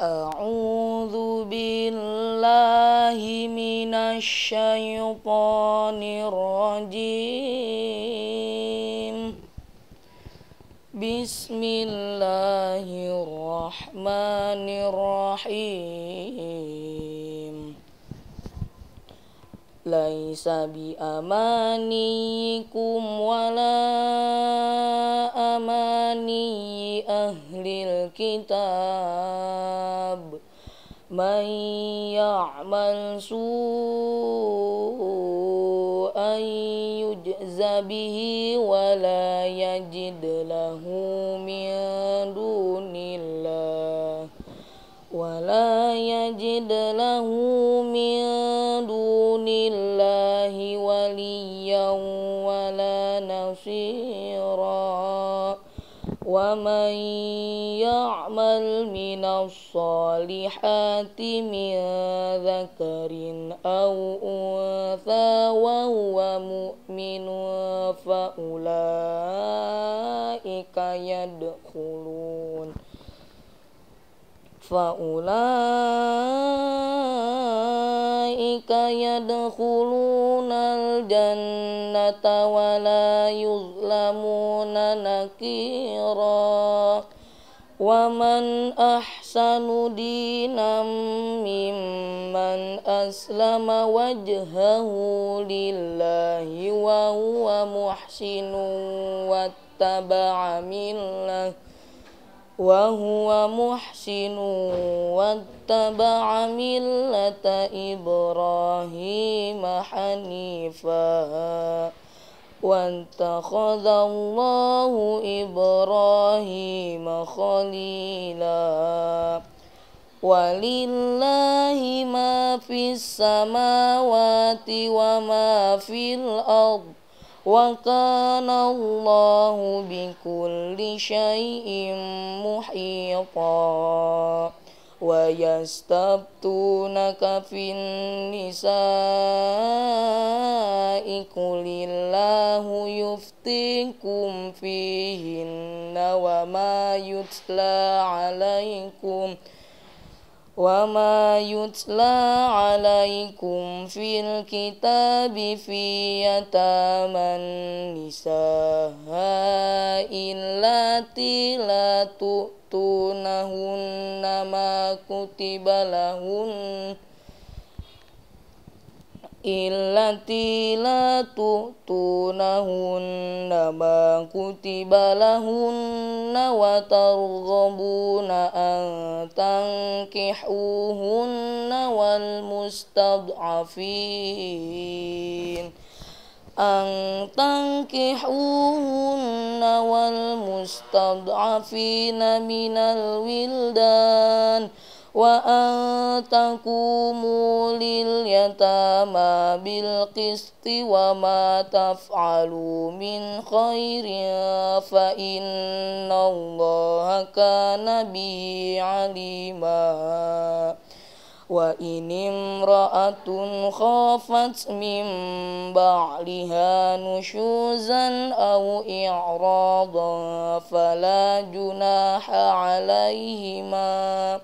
أعوذ بالله من الشيطان الرجيم بسم الله الرحمن الرحيم ليس بأمانيكم ولا الكتاب من يعمل سوءا يجز به ولا يجد له من دون الله ولا يجد له من ومن يعمل من الصالحات من ذكر أو أنثى وهو مؤمن فأولئك يدخلون فأولئك يدخلون الجنة ولا يظلمون نكيرا ومن أحسن دينا ممن أسلم وجهه لله وهو محسن واتبع ملة وهو محسن واتبع ملة إبراهيم حنيفاً واتخذ الله إبراهيم خليلا ولله ما في السماوات وما في الأرض وكان الله بكل شيء محيطا ويستبتونك في النساء yutla alaikum wa ma yutla alaikum fil kitabi fi yataman nisa illati la tu'tunahun nama kutiba lahun illati la tu'tunahun ma kutiba lahunna wa targhabuna an tankihuhunna wal mustad'afin an tankihuhunna minal wildan وأن تقوموا لليتامى بالقسط وما تفعلوا من خير فإن الله كان به عليما وإن امرأة خافت من بعلها نشوزا أو إعراضا فلا جناح عليهما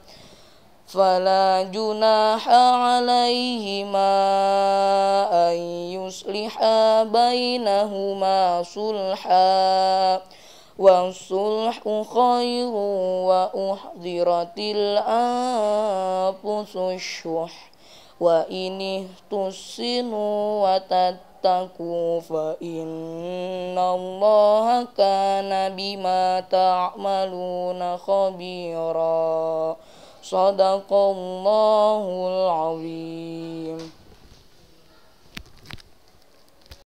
فلا جناح عليهما أن يصلحا بينهما صلحا والصلح خير وأحضرت الأنفس الشح وإن اهتسنوا وتتقوا فإن الله كان بما تعملون خبيراً صدق الله العظيم